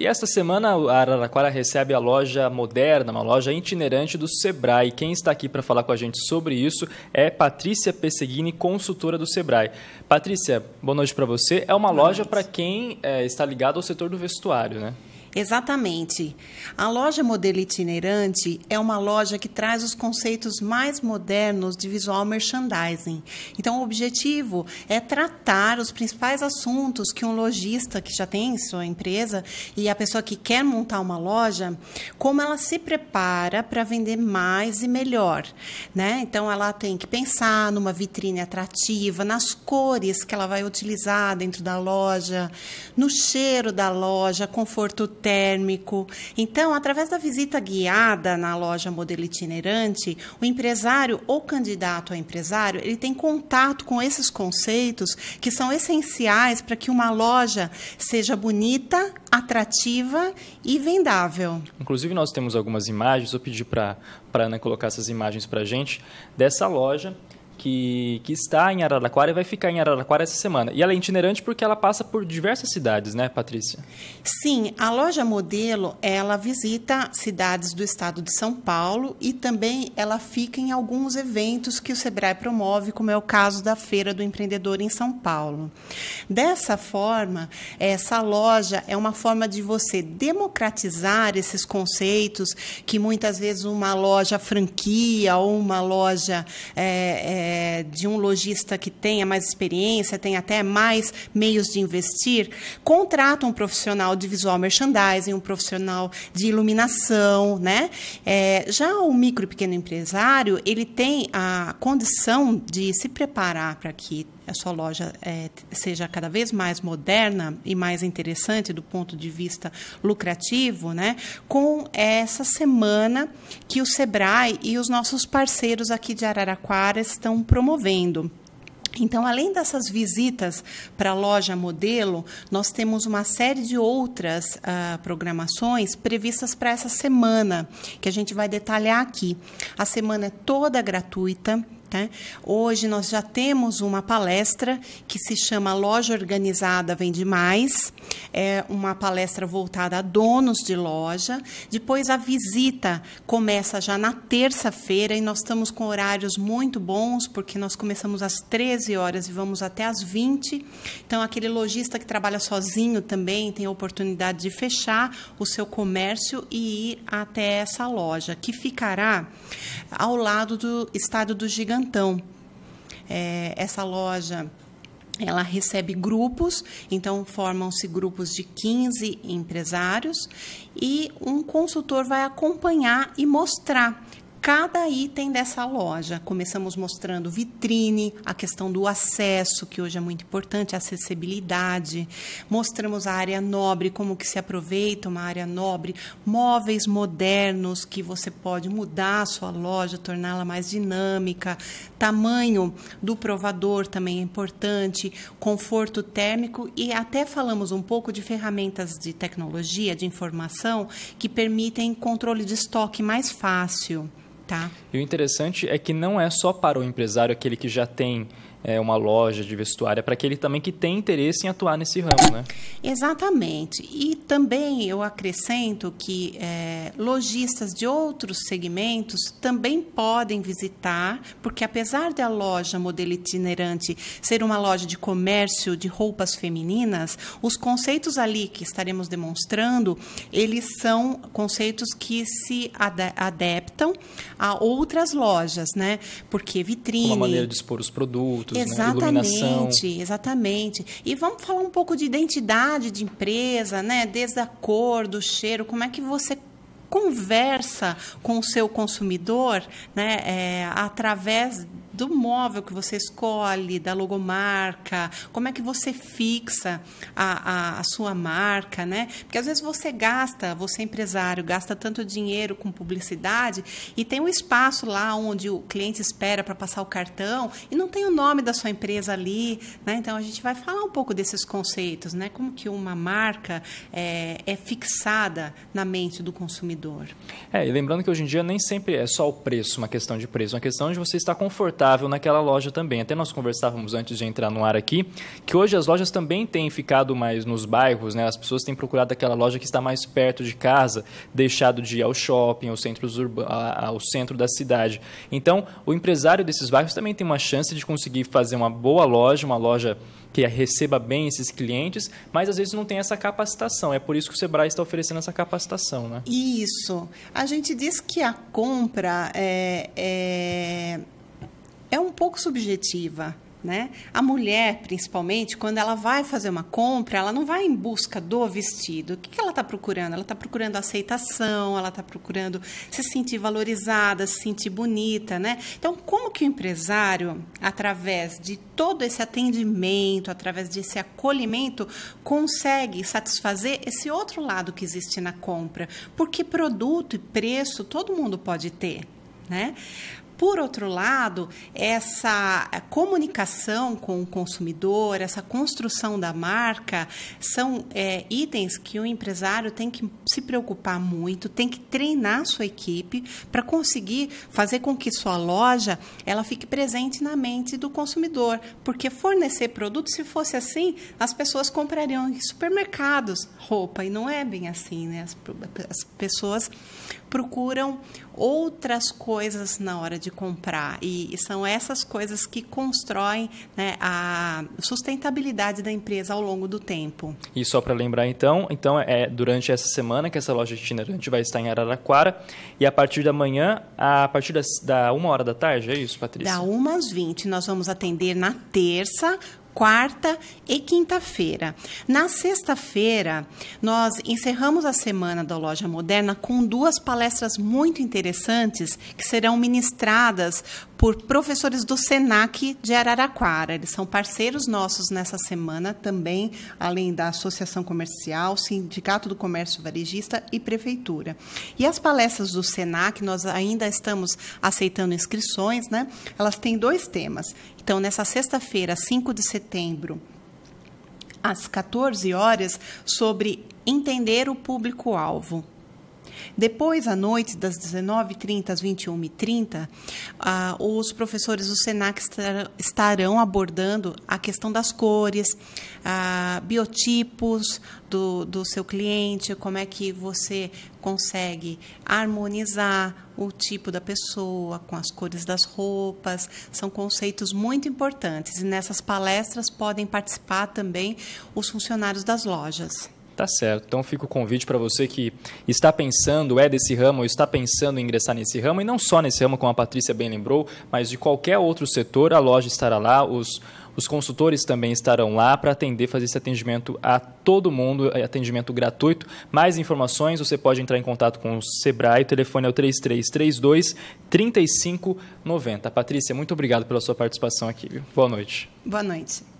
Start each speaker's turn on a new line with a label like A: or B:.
A: E esta semana a Araraquara recebe a loja moderna, uma loja itinerante do Sebrae. Quem está aqui para falar com a gente sobre isso é Patrícia Pesseguini, consultora do Sebrae. Patrícia, boa noite para você. É uma boa loja para quem é, está ligado ao setor do vestuário, né? Exatamente. A loja modelo itinerante é uma
B: loja que traz os conceitos mais modernos de visual merchandising. Então, o objetivo é tratar os principais assuntos que um lojista que já tem sua empresa e a pessoa que quer montar uma loja, como ela se prepara para vender mais e melhor, né? Então, ela tem que pensar numa vitrine atrativa, nas cores que ela vai utilizar dentro da loja, no cheiro da loja, conforto térmico. Então, através da visita guiada na loja modelo itinerante, o empresário ou candidato a empresário, ele tem contato com esses conceitos que são essenciais para que uma loja seja bonita, atrativa e vendável.
A: Inclusive, nós temos algumas imagens, vou pedir para a Ana colocar essas imagens para a gente, dessa loja que, que está em Araraquara e vai ficar em Araraquara essa semana. E ela é itinerante porque ela passa por diversas cidades, né, Patrícia?
B: Sim, a loja modelo ela visita cidades do estado de São Paulo e também ela fica em alguns eventos que o Sebrae promove, como é o caso da Feira do Empreendedor em São Paulo. Dessa forma, essa loja é uma forma de você democratizar esses conceitos que muitas vezes uma loja franquia ou uma loja é, é, é, de um lojista que tenha mais experiência, tenha até mais meios de investir, contrata um profissional de visual merchandising, um profissional de iluminação, né? É, já o micro e pequeno empresário, ele tem a condição de se preparar para que a sua loja é, seja cada vez mais moderna e mais interessante do ponto de vista lucrativo, né? Com essa semana que o Sebrae e os nossos parceiros aqui de Araraquara estão promovendo. Então, além dessas visitas para a loja modelo, nós temos uma série de outras uh, programações previstas para essa semana, que a gente vai detalhar aqui. A semana é toda gratuita, Tá? Hoje nós já temos uma palestra que se chama Loja Organizada Vende Mais, é uma palestra voltada a donos de loja. Depois a visita começa já na terça-feira e nós estamos com horários muito bons, porque nós começamos às 13 horas e vamos até às 20. Então, aquele lojista que trabalha sozinho também tem a oportunidade de fechar o seu comércio e ir até essa loja, que ficará ao lado do estádio do Gigante então, É, essa loja ela recebe grupos, então formam-se grupos de 15 empresários e um consultor vai acompanhar e mostrar cada item dessa loja. Começamos mostrando vitrine, a questão do acesso, que hoje é muito importante, a acessibilidade. Mostramos a área nobre, como que se aproveita uma área nobre, móveis modernos que você pode mudar a sua loja, torná-la mais dinâmica, tamanho do provador também é importante, conforto térmico e até falamos um pouco de ferramentas de tecnologia, de informação que permitem controle de estoque mais fácil. Tá.
A: E o interessante é que não é só para o empresário aquele que já tem é, uma loja de vestuário, é para aquele também que tem interesse em atuar nesse ramo, né?
B: Exatamente. E também eu acrescento que é, lojistas de outros segmentos também podem visitar, porque apesar da loja modelo itinerante ser uma loja de comércio de roupas femininas, os conceitos ali que estaremos demonstrando, eles são conceitos que se ad adaptam a outras lojas, né? Porque vitrine... Uma maneira de
A: expor os produtos produtos, né? exatamente,
B: né? Exatamente. E vamos falar um pouco de identidade de empresa, né? Desde a cor, do cheiro, como é que você conversa com o seu consumidor né, é, através do móvel que você escolhe, da logomarca, como é que você fixa a, a, a sua marca, né? Porque às vezes você gasta, você é empresário, gasta tanto dinheiro com publicidade e tem um espaço lá onde o cliente espera para passar o cartão e não tem o nome da sua empresa ali, né? Então a gente vai falar um pouco desses conceitos, né? Como que uma marca é, é fixada na mente do consumidor.
A: É, e lembrando que hoje em dia nem sempre é só o preço uma questão de preço, é uma questão de você estar confortável rentável naquela loja também. Até nós conversávamos antes de entrar no ar aqui, que hoje as lojas também têm ficado mais nos bairros, né? As pessoas têm procurado aquela loja que está mais perto de casa, deixado de ir ao shopping, ao centro da cidade. Então, o empresário desses bairros também tem uma chance de conseguir fazer uma boa loja, uma loja que receba bem esses clientes, mas às vezes não tem essa capacitação. É por isso que o Sebrae está oferecendo essa capacitação, né?
B: Isso. A gente diz que a compra é, é é um pouco subjetiva. Né? A mulher, principalmente, quando ela vai fazer uma compra, ela não vai em busca do vestido. O que, que ela está procurando? Ela está procurando aceitação, ela está procurando se sentir valorizada, se sentir bonita, né? Então, como que o empresário, através de todo esse atendimento, através desse acolhimento, consegue satisfazer esse outro lado que existe na compra? Porque produto e preço todo mundo pode ter, né? Por outro lado, essa comunicação com o consumidor, essa construção da marca, são é, itens que o empresário tem que se preocupar muito, tem que treinar sua equipe para conseguir fazer com que sua loja ela fique presente na mente do consumidor, porque fornecer produto, se fosse assim, as pessoas comprariam em supermercados roupa e não é bem assim, né? As, as pessoas procuram outras coisas na hora de comprar. E, são essas coisas que constroem né, a sustentabilidade da empresa ao longo do tempo.
A: E só para lembrar então, então é durante essa semana que essa loja itinerante vai estar em Araraquara e a partir da manhã, a partir das, da uma hora da tarde, é isso, Patrícia? Da
B: 1 às 20, nós vamos atender na terça quarta e quinta-feira. Na sexta-feira, nós encerramos a semana da Loja Moderna com duas palestras muito interessantes que serão ministradas por professores do SENAC de Araraquara. Eles são parceiros nossos nessa semana também, além da Associação Comercial, Sindicato do Comércio Varejista e Prefeitura. E as palestras do SENAC, nós ainda estamos aceitando inscrições, né? Elas têm dois temas. Então, nessa sexta-feira, 5 de setembro, às 14 horas, sobre entender o público-alvo. Depois, à noite, das 19h30 às 21h30, ah, os professores do SENAC estarão abordando a questão das cores, ah, biotipos do, do seu cliente, como é que você consegue harmonizar o tipo da pessoa com as cores das roupas. São conceitos muito importantes e nessas palestras podem participar também os funcionários das lojas.
A: Tá certo. Então fica o convite para você que está pensando, é desse ramo, ou está pensando em ingressar nesse ramo, e não só nesse ramo, como a Patrícia bem lembrou, mas de qualquer outro setor, a loja estará lá, os, os consultores também estarão lá para atender, fazer esse atendimento a todo mundo, é, atendimento gratuito. Mais informações, você pode entrar em contato com o Sebrae, o telefone é o 3332 3590. Patrícia, muito obrigado pela sua participação aqui. Viu? Boa noite.
B: Boa noite.